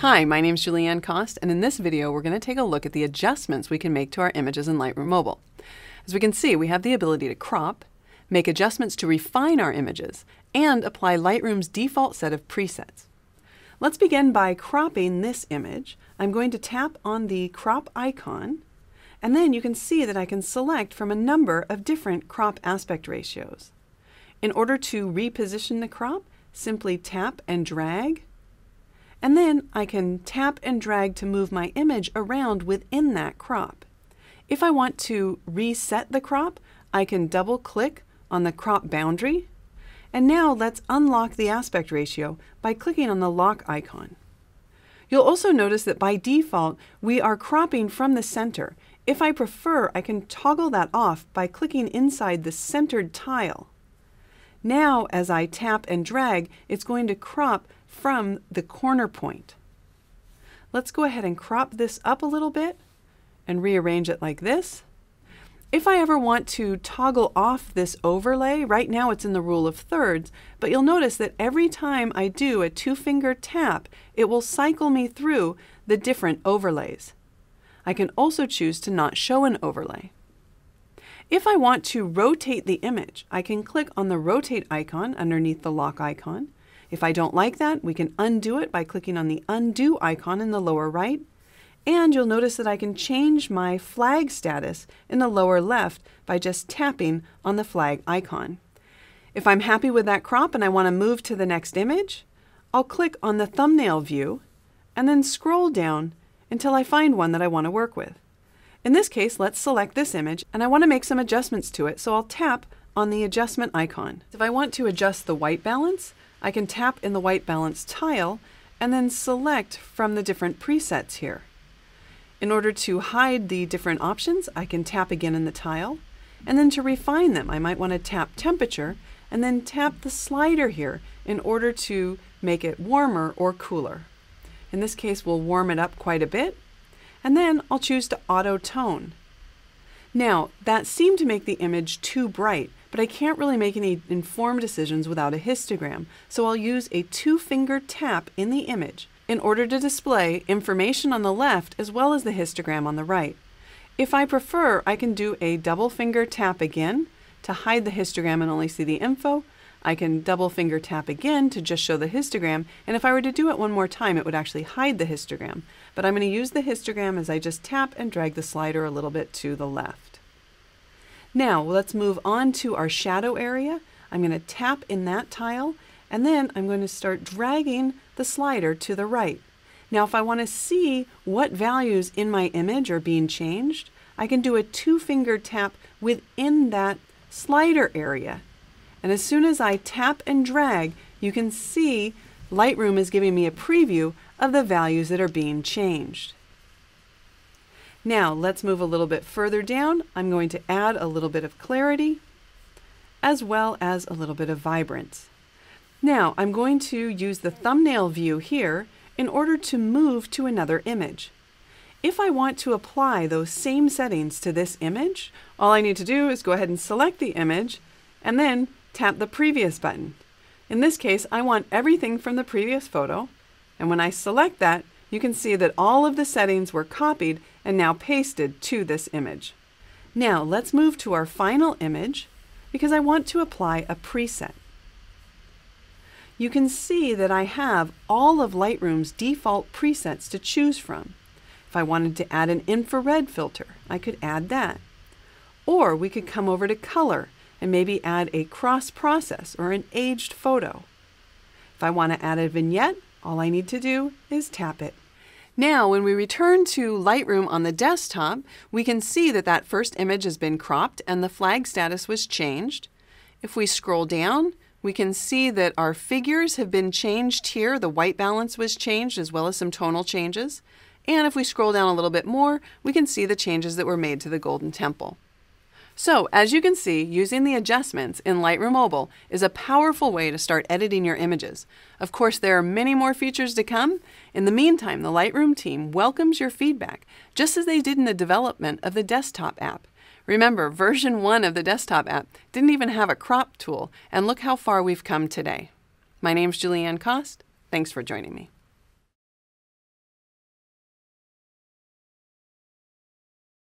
Hi, my name is Julianne Cost, and in this video we're going to take a look at the adjustments we can make to our images in Lightroom Mobile. As we can see, we have the ability to crop, make adjustments to refine our images, and apply Lightroom's default set of presets. Let's begin by cropping this image. I'm going to tap on the crop icon, and then you can see that I can select from a number of different crop aspect ratios. In order to reposition the crop, simply tap and drag and then I can tap and drag to move my image around within that crop. If I want to reset the crop, I can double click on the crop boundary. And now let's unlock the aspect ratio by clicking on the lock icon. You'll also notice that by default, we are cropping from the center. If I prefer, I can toggle that off by clicking inside the centered tile. Now, as I tap and drag, it's going to crop from the corner point. Let's go ahead and crop this up a little bit and rearrange it like this. If I ever want to toggle off this overlay, right now it's in the rule of thirds, but you'll notice that every time I do a two-finger tap, it will cycle me through the different overlays. I can also choose to not show an overlay. If I want to rotate the image, I can click on the rotate icon underneath the lock icon, if I don't like that, we can undo it by clicking on the undo icon in the lower right. And you'll notice that I can change my flag status in the lower left by just tapping on the flag icon. If I'm happy with that crop and I want to move to the next image, I'll click on the thumbnail view and then scroll down until I find one that I want to work with. In this case, let's select this image and I want to make some adjustments to it, so I'll tap on the adjustment icon. If I want to adjust the white balance, I can tap in the white balance tile and then select from the different presets here. In order to hide the different options, I can tap again in the tile. And then to refine them, I might want to tap temperature and then tap the slider here in order to make it warmer or cooler. In this case, we'll warm it up quite a bit. And then I'll choose to auto tone. Now, that seemed to make the image too bright, but I can't really make any informed decisions without a histogram, so I'll use a two-finger tap in the image in order to display information on the left as well as the histogram on the right. If I prefer, I can do a double finger tap again to hide the histogram and only see the info. I can double finger tap again to just show the histogram, and if I were to do it one more time, it would actually hide the histogram. But I'm going to use the histogram as I just tap and drag the slider a little bit to the left. Now let's move on to our shadow area. I'm going to tap in that tile and then I'm going to start dragging the slider to the right. Now if I want to see what values in my image are being changed, I can do a two finger tap within that slider area. And as soon as I tap and drag, you can see Lightroom is giving me a preview of the values that are being changed. Now let's move a little bit further down. I'm going to add a little bit of clarity as well as a little bit of vibrance. Now I'm going to use the thumbnail view here in order to move to another image. If I want to apply those same settings to this image, all I need to do is go ahead and select the image and then tap the previous button. In this case, I want everything from the previous photo, and when I select that, you can see that all of the settings were copied and now pasted to this image. Now let's move to our final image because I want to apply a preset. You can see that I have all of Lightroom's default presets to choose from. If I wanted to add an infrared filter, I could add that. Or we could come over to color and maybe add a cross process or an aged photo. If I want to add a vignette, all I need to do is tap it. Now, when we return to Lightroom on the desktop, we can see that that first image has been cropped and the flag status was changed. If we scroll down, we can see that our figures have been changed here. The white balance was changed as well as some tonal changes. And if we scroll down a little bit more, we can see the changes that were made to the Golden Temple. So as you can see, using the adjustments in Lightroom Mobile is a powerful way to start editing your images. Of course, there are many more features to come. In the meantime, the Lightroom team welcomes your feedback, just as they did in the development of the desktop app. Remember, version 1 of the desktop app didn't even have a crop tool, and look how far we've come today. My name's Julianne Cost. Thanks for joining me.